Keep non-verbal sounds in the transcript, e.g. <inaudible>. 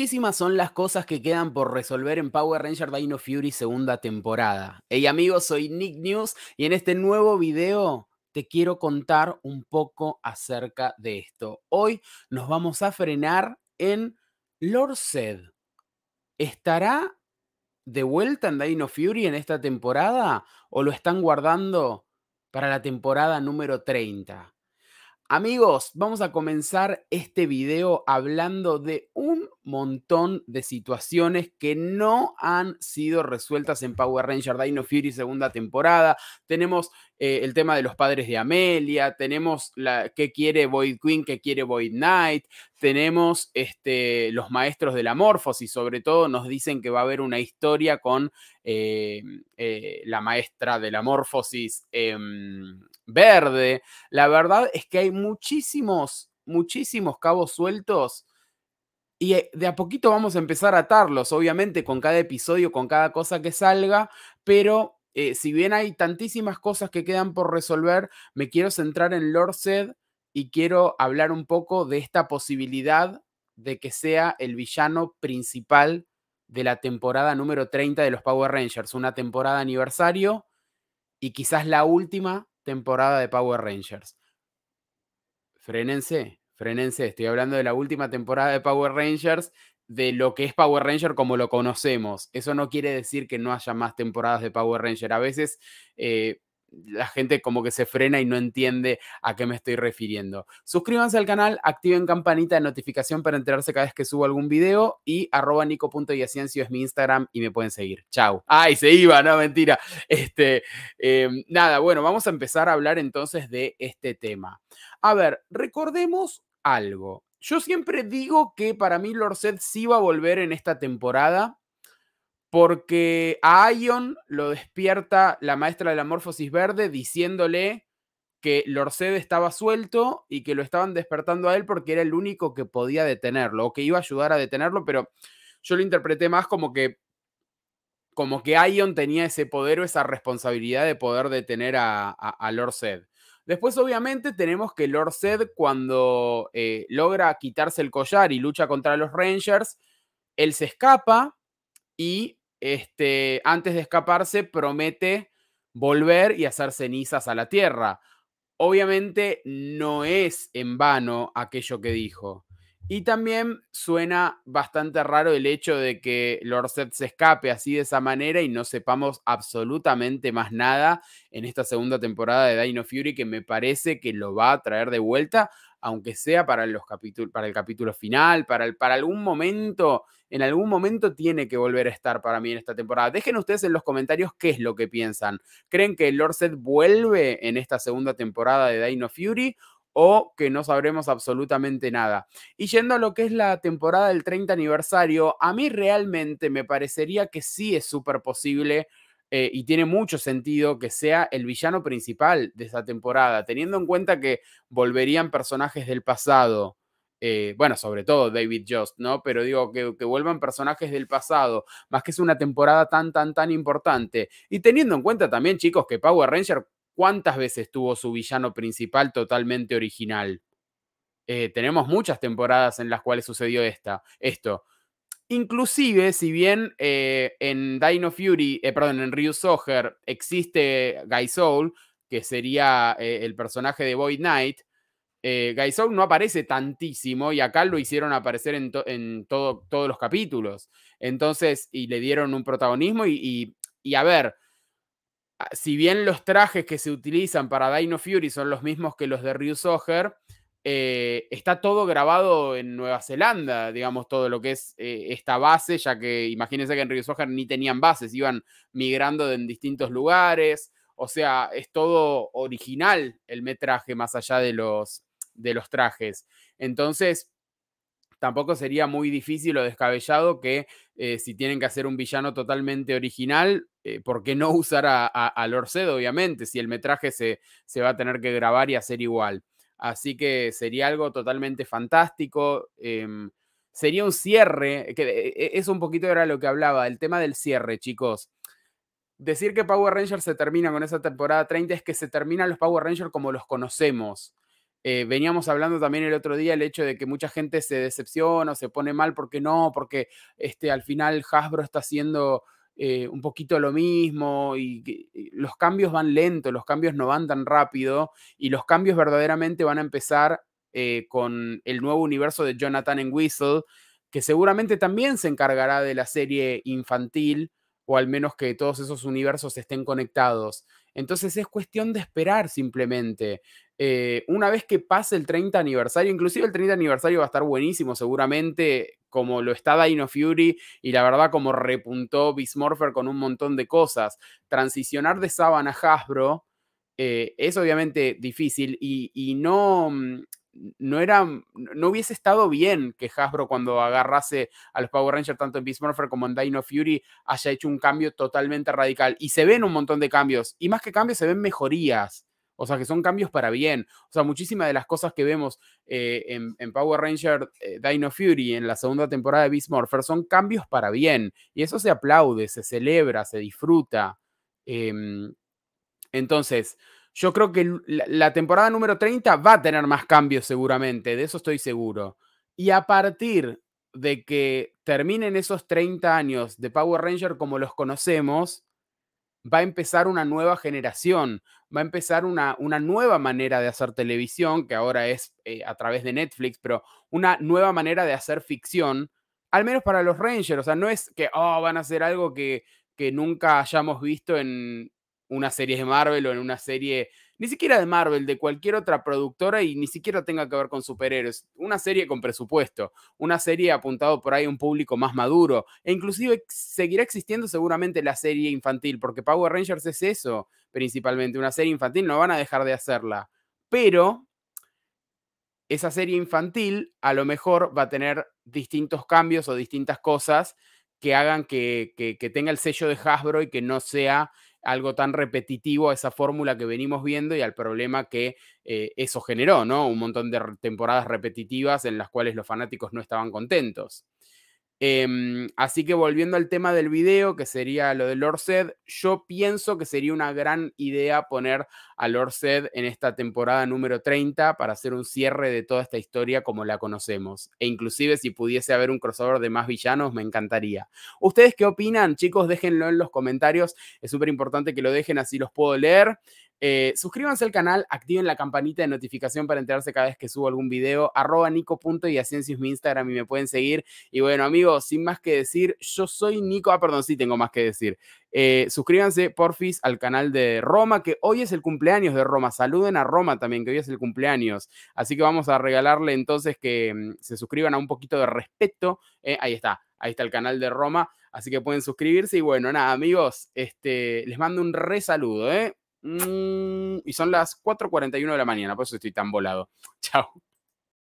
Muchísimas son las cosas que quedan por resolver en Power Ranger Dino Fury segunda temporada. Hey amigos, soy Nick News y en este nuevo video te quiero contar un poco acerca de esto. Hoy nos vamos a frenar en Lord Sed. ¿Estará de vuelta en Dino Fury en esta temporada o lo están guardando para la temporada número 30? Amigos, vamos a comenzar este video hablando de un montón de situaciones que no han sido resueltas en Power Ranger Dino Fury segunda temporada. Tenemos eh, el tema de los padres de Amelia, tenemos la, qué quiere Void Queen, qué quiere Void Knight, tenemos este, los maestros de la morfosis, sobre todo nos dicen que va a haber una historia con eh, eh, la maestra de la morfosis em, verde. La verdad es que hay muchísimos, muchísimos cabos sueltos y eh, de a poquito vamos a empezar a atarlos, obviamente, con cada episodio, con cada cosa que salga, pero eh, si bien hay tantísimas cosas que quedan por resolver, me quiero centrar en Lord sed y quiero hablar un poco de esta posibilidad de que sea el villano principal de la temporada número 30 de los Power Rangers, una temporada aniversario y quizás la última temporada de Power Rangers. Frenense, frenense, estoy hablando de la última temporada de Power Rangers, de lo que es Power Ranger como lo conocemos. Eso no quiere decir que no haya más temporadas de Power Ranger. A veces eh, la gente como que se frena y no entiende a qué me estoy refiriendo. Suscríbanse al canal, activen campanita de notificación para enterarse cada vez que subo algún video y arroba nico.yaciencio es mi Instagram y me pueden seguir. Chau. Ay, se iba, no, mentira. Este, em, nada, bueno, vamos a empezar a hablar entonces de este tema. A ver, recordemos algo. Yo siempre digo que para mí Lorced sí va a volver en esta temporada porque a Ion lo despierta la maestra de la morfosis verde diciéndole que Lorced estaba suelto y que lo estaban despertando a él porque era el único que podía detenerlo o que iba a ayudar a detenerlo, pero yo lo interpreté más como que como que Ion tenía ese poder o esa responsabilidad de poder detener a, a, a Lorced. Después, obviamente, tenemos que Lord Zed, cuando eh, logra quitarse el collar y lucha contra los Rangers, él se escapa y este, antes de escaparse promete volver y hacer cenizas a la Tierra. Obviamente no es en vano aquello que dijo. Y también suena bastante raro el hecho de que Lord Zed se escape así de esa manera y no sepamos absolutamente más nada en esta segunda temporada de Dino Fury, que me parece que lo va a traer de vuelta, aunque sea para, los para el capítulo final, para, algún momento, en algún momento tiene que volver a estar para mí en esta temporada. Dejen ustedes en los comentarios qué es lo que piensan. ¿Creen que Lord set vuelve en esta segunda temporada de Dino Fury? o que no sabremos absolutamente nada. Y yendo a lo que es la temporada del 30 aniversario, a mí realmente me parecería que sí es súper posible eh, y tiene mucho sentido que sea el villano principal de esa temporada, teniendo en cuenta que volverían personajes del pasado. Eh, bueno, sobre todo David Jost, ¿no? Pero digo, que, que, vuelvan personajes del pasado, más que es una temporada tan, tan, tan importante. Y teniendo en cuenta también, chicos, que Power Ranger ¿Cuántas veces tuvo su villano principal totalmente original? Eh, tenemos muchas temporadas en las cuales sucedió esta, esto. Inclusive, si bien eh, en Dino Fury, eh, perdón, en Ryu Soher existe Guy Soul, que sería el personaje de Void Knight, Guy Soul no aparece tantísimo y acá lo hicieron aparecer en, todo, todos los capítulos. Entonces, y le dieron un protagonismo y a ver, si bien los trajes que se utilizan para Dino Fury son los mismos que los de Ryu Soger, eh, está todo grabado en Nueva Zelanda, digamos, todo lo que es eh, esta base, ya que imagínense que en Ryu Soher ni tenían bases, iban migrando en distintos lugares, o sea, es todo original el metraje más allá de los, de los trajes. Entonces, tampoco sería muy difícil o descabellado que eh, si tienen que hacer un villano totalmente original, porque eh, ¿por qué no usar a, a, obviamente, si el metraje se, se, va a tener que grabar y hacer igual? Así que sería algo totalmente fantástico. Em, sería un cierre, que eh, eh, es un poquito era lo que hablaba, el tema del cierre, chicos. Decir que Power Rangers se termina con esa temporada 30 es que se terminan los Power Rangers como los conocemos. veníamos hablando también el otro día el hecho de que mucha gente se decepciona o se pone mal porque no, porque este, al final Hasbro está haciendo eh, un poquito lo mismo y, los cambios van lento, los cambios no van tan rápido y los cambios verdaderamente van a empezar eh, con el nuevo universo de Jonathan en Whistle, que seguramente también se encargará de la serie infantil o al menos que todos esos universos estén conectados. Entonces es cuestión de esperar simplemente. Eh, una vez que pase el 30 aniversario, inclusive el 30 aniversario va a estar buenísimo seguramente, como lo está Dino Fury y la verdad como repuntó Bismorpher con un montón de cosas. Transicionar de Saban a Hasbro eh, es obviamente difícil y, y no, mm, no era, no hubiese estado bien que Hasbro cuando agarrase a los Power Rangers tanto en Beast Morpher como en Dino Fury haya hecho un cambio totalmente radical. Y se ven un montón de cambios. Y más que cambios, se ven mejorías. O sea, que son cambios para bien. O sea, muchísimas de las cosas que vemos eh, en, Power Ranger eh, Dino Fury en la segunda temporada de Beast Morpher son cambios para bien. Y eso se aplaude, se celebra, se disfruta. Em, entonces, yo creo que la temporada número 30 va a tener más cambios seguramente, de eso estoy seguro. Y a partir de que terminen esos 30 años de Power Ranger como los conocemos, va a empezar una nueva generación, va a empezar una, una nueva manera de hacer televisión, que ahora es eh, a través de Netflix, pero una nueva manera de hacer ficción, al menos para los Rangers. O sea, no es que oh, van a hacer algo que, que nunca hayamos visto en una serie de Marvel o en una serie, ni siquiera de Marvel, de cualquier otra productora y ni siquiera tenga que ver con superhéroes. Una serie con presupuesto, una serie apuntado por ahí a un público más maduro e inclusive seguirá existiendo seguramente la serie infantil, porque Power Rangers es eso principalmente, una serie infantil, no van a dejar de hacerla. Pero esa serie infantil a lo mejor va a tener distintos cambios o distintas cosas que hagan que, que, que tenga el sello de Hasbro y que no sea algo tan repetitivo a esa fórmula que venimos viendo y al problema que eh, eso generó, ¿no? Un montón de temporadas repetitivas en las cuales los fanáticos no estaban contentos. Em, así que volviendo al tema del video, que sería lo de Lord yo pienso que sería una gran idea poner a Lord en esta temporada número 30 para hacer un cierre de toda esta historia como la conocemos. E inclusive si pudiese haber un crossover de más villanos, me encantaría. ¿Ustedes qué opinan? Chicos, déjenlo en los comentarios. Es súper importante que lo dejen, así los puedo leer. Eh, suscríbanse al canal, activen la campanita de notificación para enterarse cada vez que subo algún video. Arroba Nico y mi Instagram y me pueden seguir. Y bueno, amigos, sin más que decir, yo soy Nico. Ah, perdón, sí tengo más que decir. Eh, suscríbanse, porfis, al canal de Roma, que hoy es el cumpleaños de Roma. Saluden a Roma también, que hoy es el cumpleaños. Así que vamos a regalarle entonces que mm, se suscriban a un poquito de respeto. Eh, ahí está, ahí está el canal de Roma. Así que pueden suscribirse. Y bueno, nada, amigos, este, les mando un re saludo, ¿eh? Mm, y son las 4.41 de la mañana, por eso estoy tan volado. <laughs> Chao.